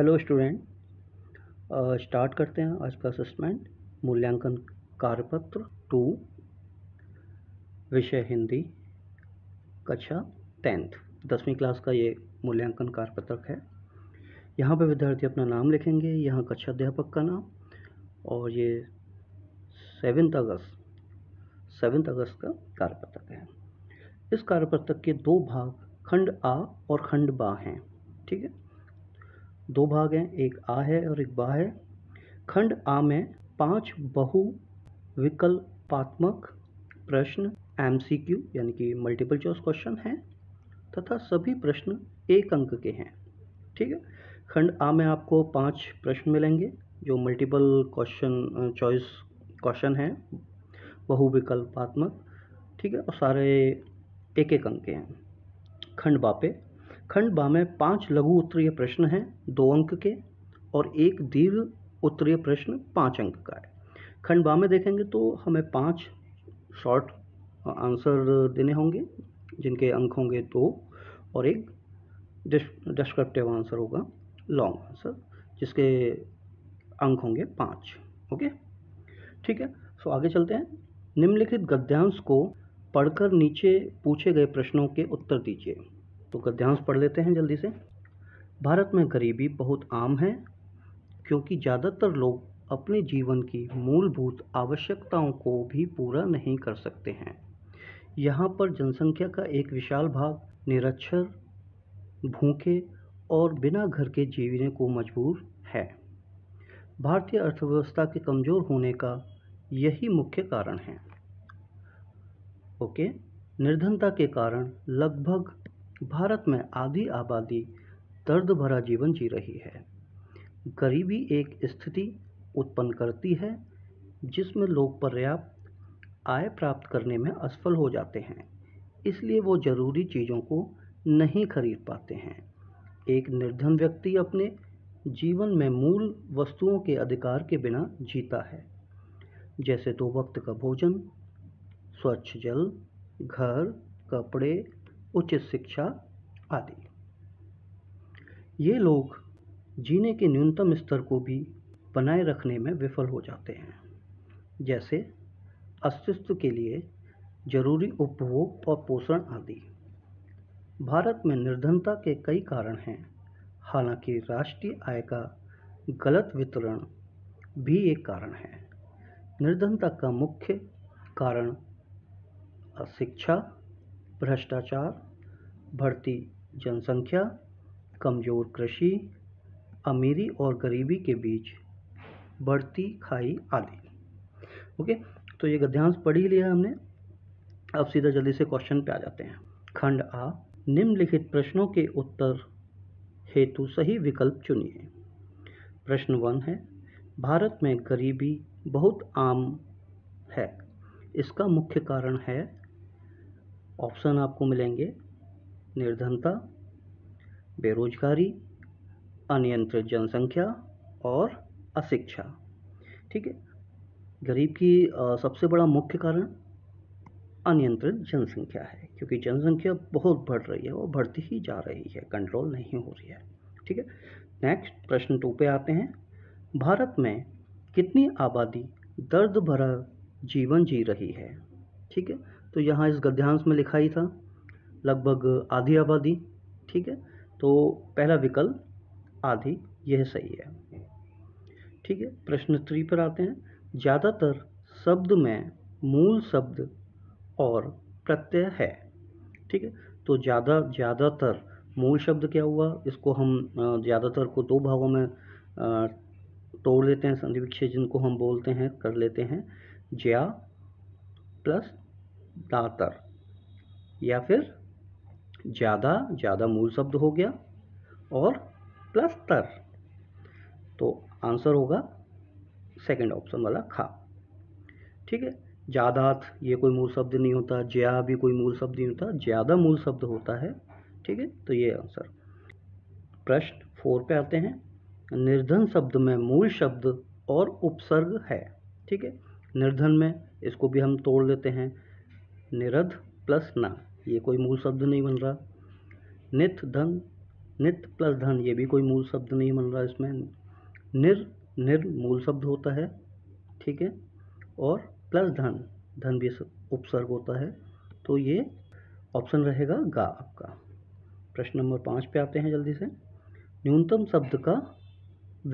hello student start करते हैं आज का असेसमेंट मूल्यांकन कार्यपत्र टू विषय हिंदी कक्षा टेंथ दसवीं क्लास का ये मूल्यांकन कार्यपत्रक है यहाँ पर विद्यार्थी अपना नाम लिखेंगे यहाँ कक्षा अध्यापक का नाम और ये सेवेंथ अगस्त सेवेंथ अगस्त का कार्यपत्रक है इस कार्यपत्रक के दो भाग खंड आ और खंड बा हैं ठीक है दो भाग हैं एक आ है और एक बा है खंड आ में पांच बहु विकल्पात्मक प्रश्न एम यानी कि मल्टीपल चॉइस क्वेश्चन हैं तथा सभी प्रश्न एक अंक के हैं ठीक है खंड आ में आपको पांच प्रश्न मिलेंगे जो मल्टीपल क्वेश्चन चॉइस क्वेश्चन हैं बहुविकल्पात्मक ठीक है और सारे एक एक अंक के हैं खंड बापे खंड बा में पाँच लघु उत्तरीय प्रश्न हैं दो अंक के और एक दीर्घ उत्तरीय प्रश्न पाँच अंक का है खंड बा में देखेंगे तो हमें पाँच शॉर्ट आंसर देने होंगे जिनके अंक होंगे दो तो और एक डिस्क्रिप्टिव आंसर होगा लॉन्ग आंसर जिसके अंक होंगे पाँच ओके ठीक है सो आगे चलते हैं निम्नलिखित गद्यांश को पढ़कर नीचे पूछे गए प्रश्नों के उत्तर दीजिए तो गद्यांश पढ़ लेते हैं जल्दी से भारत में गरीबी बहुत आम है क्योंकि ज़्यादातर लोग अपने जीवन की मूलभूत आवश्यकताओं को भी पूरा नहीं कर सकते हैं यहाँ पर जनसंख्या का एक विशाल भाग निरक्षर भूखे और बिना घर के जीवने को मजबूर है भारतीय अर्थव्यवस्था के कमज़ोर होने का यही मुख्य कारण है ओके निर्धनता के कारण लगभग भारत में आधी आबादी दर्द भरा जीवन जी रही है गरीबी एक स्थिति उत्पन्न करती है जिसमें लोग पर्याप्त आय प्राप्त करने में असफल हो जाते हैं इसलिए वो ज़रूरी चीज़ों को नहीं खरीद पाते हैं एक निर्धन व्यक्ति अपने जीवन में मूल वस्तुओं के अधिकार के बिना जीता है जैसे दो वक्त का भोजन स्वच्छ जल घर कपड़े उच्च शिक्षा आदि ये लोग जीने के न्यूनतम स्तर को भी बनाए रखने में विफल हो जाते हैं जैसे अस्तित्व के लिए जरूरी उपभोग और पोषण आदि भारत में निर्धनता के कई कारण हैं हालांकि राष्ट्रीय आय का गलत वितरण भी एक कारण है निर्धनता का मुख्य कारण अशिक्षा भ्रष्टाचार बढ़ती जनसंख्या कमजोर कृषि अमीरी और गरीबी के बीच बढ़ती खाई आदि ओके तो ये गद्यांश पढ़ ही लिया हमने अब सीधा जल्दी से क्वेश्चन पे आ जाते हैं खंड आ निम्नलिखित प्रश्नों के उत्तर हेतु सही विकल्प चुनिए प्रश्न वन है भारत में गरीबी बहुत आम है इसका मुख्य कारण है ऑप्शन आपको मिलेंगे निर्धनता बेरोजगारी अनियंत्रित जनसंख्या और अशिक्षा ठीक है गरीब की सबसे बड़ा मुख्य कारण अनियंत्रित जनसंख्या है क्योंकि जनसंख्या बहुत बढ़ रही है वो बढ़ती ही जा रही है कंट्रोल नहीं हो रही है ठीक है नेक्स्ट प्रश्न टू पे आते हैं भारत में कितनी आबादी दर्द भरा जीवन जी रही है ठीक है तो यहाँ इस गद्यांश में लिखा ही था लगभग आधी आबादी ठीक है तो पहला विकल्प आधी यह सही है ठीक है प्रश्न थ्री पर आते हैं ज़्यादातर शब्द में मूल शब्द और प्रत्यय है ठीक है तो ज़्यादा ज़्यादातर मूल शब्द क्या हुआ इसको हम ज़्यादातर को दो भागों में तोड़ लेते हैं विक्षेजन जिनको हम बोलते हैं कर लेते हैं ज्या प्लस दातर या फिर ज़्यादा ज़्यादा मूल शब्द हो गया और प्लस तर तो आंसर होगा सेकंड ऑप्शन वाला खा ठीक है ज़्यादात ये कोई मूल शब्द नहीं होता ज्या भी कोई मूल शब्द नहीं होता ज़्यादा मूल शब्द होता है ठीक है तो ये आंसर प्रश्न फोर पे आते हैं निर्धन शब्द में मूल शब्द और उपसर्ग है ठीक है निर्धन में इसको भी हम तोड़ लेते हैं निरध प्लस ना ये कोई मूल शब्द नहीं बन रहा नित धन नित प्लस धन ये भी कोई मूल शब्द नहीं बन रहा इसमें निर निर मूल शब्द होता है ठीक है और प्लस धन धन भी उपसर्ग होता है तो ये ऑप्शन रहेगा गा आपका प्रश्न नंबर पाँच पे आते हैं जल्दी से न्यूनतम शब्द का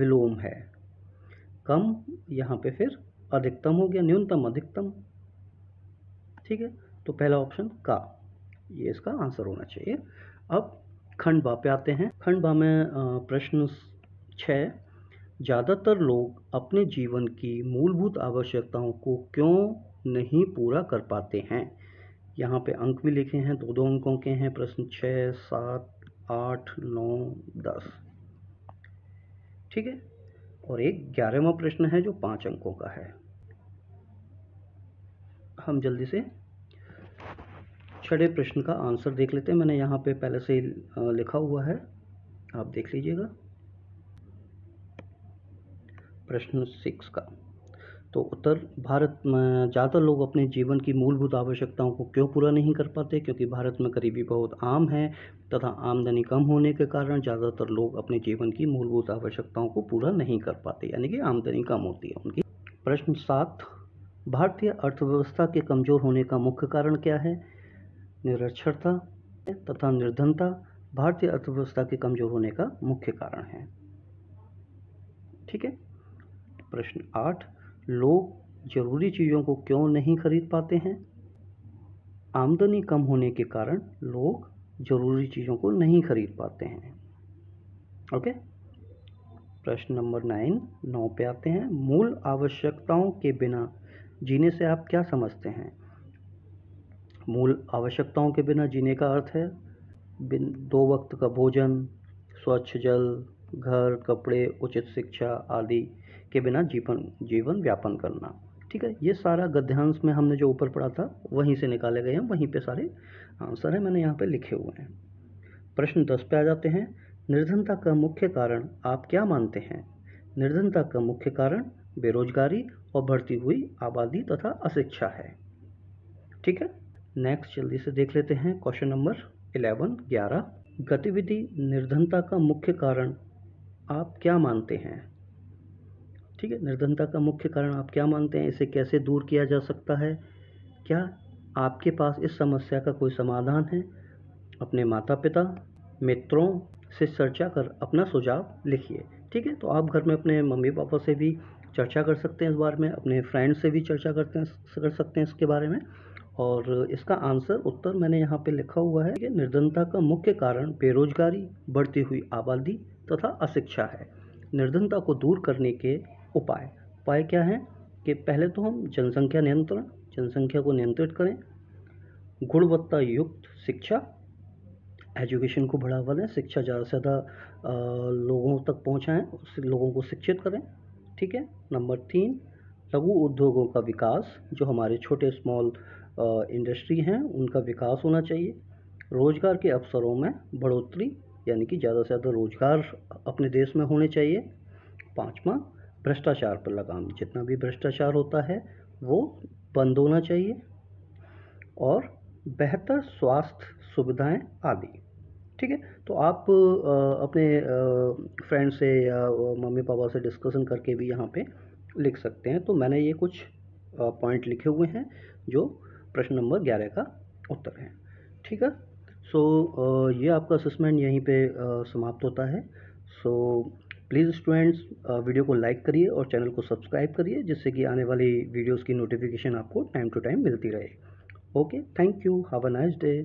विलोम है कम यहाँ पे फिर अधिकतम हो गया न्यूनतम अधिकतम ठीक है तो पहला ऑप्शन का ये इसका आंसर होना चाहिए अब खंड भा पे आते हैं खंड भा में प्रश्न छ ज़्यादातर लोग अपने जीवन की मूलभूत आवश्यकताओं को क्यों नहीं पूरा कर पाते हैं यहाँ पे अंक भी लिखे हैं दो दो अंकों के हैं प्रश्न छ सात आठ नौ दस ठीक है और एक ग्यारहवा प्रश्न है जो पांच अंकों का है हम जल्दी से छठे प्रश्न का आंसर देख लेते हैं मैंने यहाँ पे पहले से ही लिखा हुआ है आप देख लीजिएगा प्रश्न सिक्स का तो उत्तर भारत में ज़्यादा लोग अपने जीवन की मूलभूत आवश्यकताओं को क्यों पूरा नहीं कर पाते क्योंकि भारत में गरीबी बहुत आम है तथा आमदनी कम होने के कारण ज़्यादातर लोग अपने जीवन की मूलभूत आवश्यकताओं को पूरा नहीं कर पाते यानी कि आमदनी कम होती है उनकी प्रश्न सात भारतीय अर्थव्यवस्था के कमज़ोर होने का मुख्य कारण क्या है निरक्षरता तथा निर्धनता भारतीय अर्थव्यवस्था के कमज़ोर होने का मुख्य कारण है ठीक है प्रश्न आठ लोग जरूरी चीज़ों को क्यों नहीं खरीद पाते हैं आमदनी कम होने के कारण लोग ज़रूरी चीज़ों को नहीं खरीद पाते हैं ओके प्रश्न नंबर नाइन नौ पे आते हैं मूल आवश्यकताओं के बिना जीने से आप क्या समझते हैं मूल आवश्यकताओं के बिना जीने का अर्थ है बिन दो वक्त का भोजन स्वच्छ जल घर कपड़े उचित शिक्षा आदि के बिना जीवन जीवन व्यापन करना ठीक है ये सारा गद्यांश में हमने जो ऊपर पढ़ा था वहीं से निकाले गए हैं वहीं पे सारे आंसर हैं मैंने यहाँ पे लिखे हुए हैं प्रश्न दस पे आ जाते हैं निर्धनता का मुख्य कारण आप क्या मानते हैं निर्धनता का मुख्य कारण बेरोजगारी और बढ़ती हुई आबादी तथा अशिक्षा है ठीक है नेक्स्ट जल्दी से देख लेते हैं क्वेश्चन नंबर इलेवन ग्यारह गतिविधि निर्धनता का मुख्य कारण आप क्या मानते हैं ठीक है निर्धनता का मुख्य कारण आप क्या मानते हैं इसे कैसे दूर किया जा सकता है क्या आपके पास इस समस्या का कोई समाधान है अपने माता पिता मित्रों से चर्चा कर अपना सुझाव लिखिए ठीक है तो आप घर में अपने मम्मी पापा से भी चर्चा कर सकते हैं इस बारे में अपने फ्रेंड से भी चर्चा करते हैं कर सकते हैं इसके बारे में और इसका आंसर उत्तर मैंने यहाँ पे लिखा हुआ है कि निर्धनता का मुख्य कारण बेरोजगारी बढ़ती हुई आबादी तथा अशिक्षा है निर्धनता को दूर करने के उपाय उपाय क्या हैं कि पहले तो हम जनसंख्या नियंत्रण जनसंख्या को नियंत्रित करें गुणवत्ता युक्त शिक्षा एजुकेशन को बढ़ावा दें शिक्षा ज़्यादा से ज़्यादा लोगों तक पहुँचाएँ लोगों को शिक्षित करें ठीक है नंबर तीन लघु उद्योगों का विकास जो हमारे छोटे स्मॉल इंडस्ट्री हैं उनका विकास होना चाहिए रोज़गार के अवसरों में बढ़ोतरी यानी कि ज़्यादा से ज़्यादा रोज़गार अपने देश में होने चाहिए पाँचवा भ्रष्टाचार पर लगाम जितना भी भ्रष्टाचार होता है वो बंद होना चाहिए और बेहतर स्वास्थ्य सुविधाएं आदि ठीक है तो आप अपने फ्रेंड से या मम्मी पापा से डिस्कशन करके भी यहाँ पे लिख सकते हैं तो मैंने ये कुछ पॉइंट लिखे हुए हैं जो प्रश्न नंबर ग्यारह का उत्तर है ठीक है सो so, ये आपका असेसमेंट यहीं पे समाप्त होता है सो प्लीज़ स्टूडेंट्स वीडियो को लाइक करिए और चैनल को सब्सक्राइब करिए जिससे कि आने वाली वीडियोस की नोटिफिकेशन आपको टाइम टू टाइम मिलती रहे okay thank you have a nice day